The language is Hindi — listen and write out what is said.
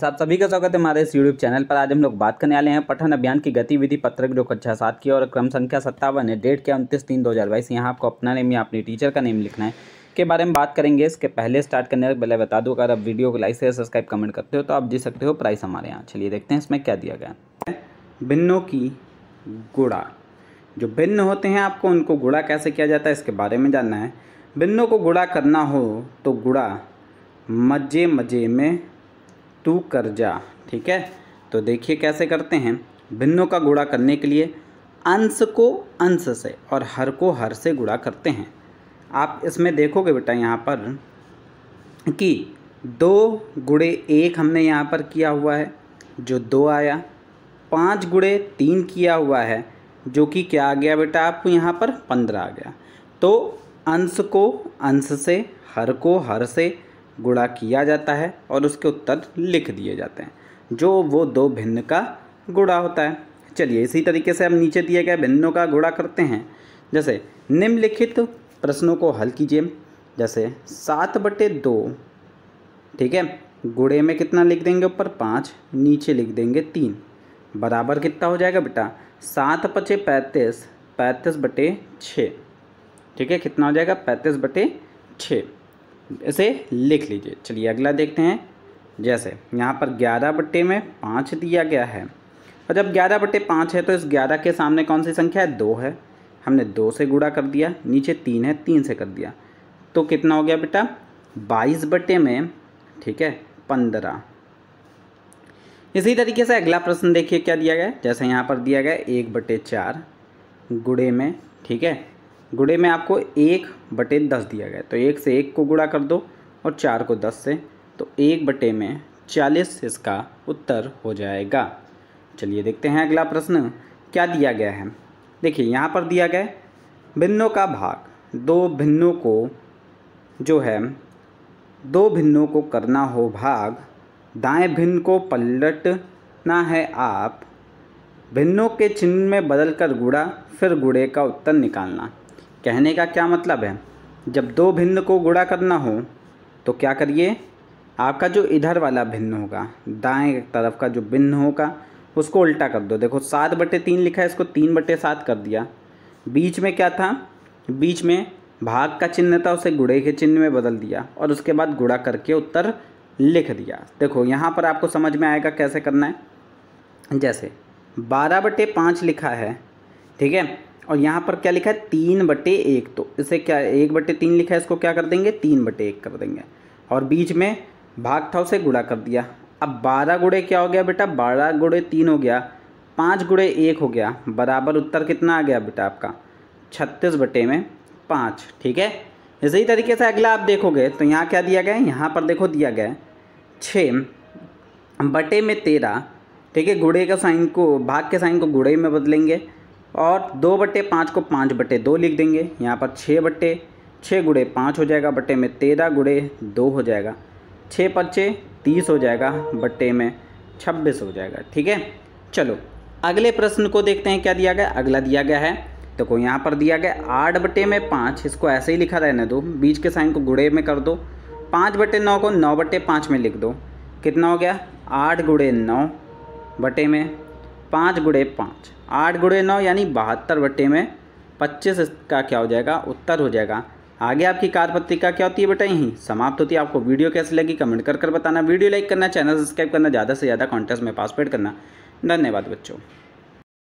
साहब सभी का स्वागत है हमारे इस यूट्यूब चैनल पर आज हम लोग बात करने वाले हैं पठन अभियान की गतिविधि पत्रक जो कक्षा सात की और क्रम संख्या सत्तावन है डेट क्या उनतीस तीन दो हज़ार बाईस यहाँ आपको अपना नेम या अपनी टीचर का नेम लिखना है के बारे में बात करेंगे इसके पहले स्टार्ट करने से पहले बता दूँ अगर आप वीडियो को लाइक शेयर सब्सक्राइब कमेंट करते हो तो आप जी सकते हो प्राइस हमारे यहाँ चलिए देखते हैं इसमें क्या दिया गया भिन्नों की गुड़ा जो भिन्न होते हैं आपको उनको गुड़ा कैसे किया जाता है इसके बारे में जानना है भिन्नों को गुड़ा करना हो तो गुड़ा मज़े मज़े में टू कर्जा ठीक है तो देखिए कैसे करते हैं भिन्नों का गुणा करने के लिए अंश को अंश से और हर को हर से गुणा करते हैं आप इसमें देखोगे बेटा यहाँ पर कि दो गुड़े एक हमने यहाँ पर किया हुआ है जो दो आया पाँच गुड़े तीन किया हुआ है जो कि क्या आ गया बेटा आपको यहाँ पर पंद्रह आ गया तो अंश को अंश से हर को हर से गुणा किया जाता है और उसके उत्तर लिख दिए जाते हैं जो वो दो भिन्न का गुणा होता है चलिए इसी तरीके से हम नीचे दिए गए भिन्नों का गुणा करते हैं जैसे निम्नलिखित प्रश्नों को हल कीजिए जैसे सात बटे दो ठीक है गुड़े में कितना लिख देंगे ऊपर पाँच नीचे लिख देंगे तीन बराबर कितना हो जाएगा बेटा सात पचे पैंतीस पैंतीस बटे छः ठीक है कितना हो जाएगा पैंतीस बटे छः इसे लिख लीजिए चलिए अगला देखते हैं जैसे यहाँ पर ग्यारह बट्टे में पाँच दिया गया है और जब ग्यारह बट्टे पाँच है तो इस ग्यारह के सामने कौन सी संख्या है दो है हमने दो से गुड़ा कर दिया नीचे तीन है तीन से कर दिया तो कितना हो गया बेटा बाईस बट्टे में ठीक है पंद्रह इसी तरीके से अगला प्रश्न देखिए क्या दिया गया जैसे यहाँ पर दिया गया एक बटे चार गुड़े में ठीक है गुड़े में आपको एक बटे दस दिया गया तो एक से एक को गुड़ा कर दो और चार को दस से तो एक बटे में चालीस इसका उत्तर हो जाएगा चलिए देखते हैं अगला प्रश्न क्या दिया गया है देखिए यहाँ पर दिया गया भिन्नों का भाग दो भिन्नों को जो है दो भिन्नों को करना हो भाग दाएं भिन्न को पलटना है आप भिन्नों के चिन्ह में बदल कर गुड़ा फिर गुड़े का उत्तर निकालना कहने का क्या मतलब है जब दो भिन्न को गुणा करना हो तो क्या करिए आपका जो इधर वाला भिन्न होगा दाएं तरफ का जो भिन्न होगा उसको उल्टा कर दो देखो सात बटे तीन लिखा है इसको तीन बटे सात कर दिया बीच में क्या था बीच में भाग का चिन्ह था उसे गुड़े के चिन्ह में बदल दिया और उसके बाद गुड़ा करके उत्तर लिख दिया देखो यहाँ पर आपको समझ में आएगा कैसे करना है जैसे बारह बटे पाँच लिखा है ठीक है और यहाँ पर क्या लिखा है तीन बटे एक तो इसे क्या एक बटे तीन लिखा है इसको क्या कर देंगे तीन बटे एक कर देंगे और बीच में भाग था उसे गुड़ा कर दिया अब बारह गुड़े क्या हो गया बेटा बारह गुड़े तीन हो गया पाँच गुड़े एक हो गया बराबर उत्तर कितना आ गया बेटा आपका छत्तीस बटे में पाँच ठीक है इसी तरीके से अगला आप देखोगे तो यहाँ क्या दिया गया है यहाँ पर देखो दिया गया है छः बटे में तेरह ठीक है गुड़े का साइन को भाग के साइन को गुड़े में बदलेंगे और दो बटे पाँच को पाँच बटे दो लिख देंगे यहाँ पर छः बटे छः गुड़े पाँच हो जाएगा बटे में तेरह गुड़े दो हो जाएगा छः पच्चे तीस हो जाएगा बटे में छब्बीस हो जाएगा ठीक है चलो अगले प्रश्न को देखते हैं क्या दिया गया अगला दिया गया है देखो यहाँ पर दिया गया आठ बटे में पाँच इसको ऐसे ही लिखा रहने दो बीच के साइन को गुड़े में कर दो पाँच बटे नौ को नौ बटे पाँच में लिख दो कितना हो गया आठ गुड़े नौ बटे में पाँच गुड़े पाँच आठ गुड़े नौ यानी बहत्तर बटे में पच्चीस का क्या हो जाएगा उत्तर हो जाएगा आगे आपकी कार्य पत्रिका क्या होती है बेटा यहीं समाप्त होती है आपको वीडियो कैसी लगी कमेंट कर कर बताना वीडियो लाइक करना चैनल सब्सक्राइब करना ज़्यादा से ज़्यादा कॉन्टेस्ट में पार्टिसिपेट करना धन्यवाद बच्चों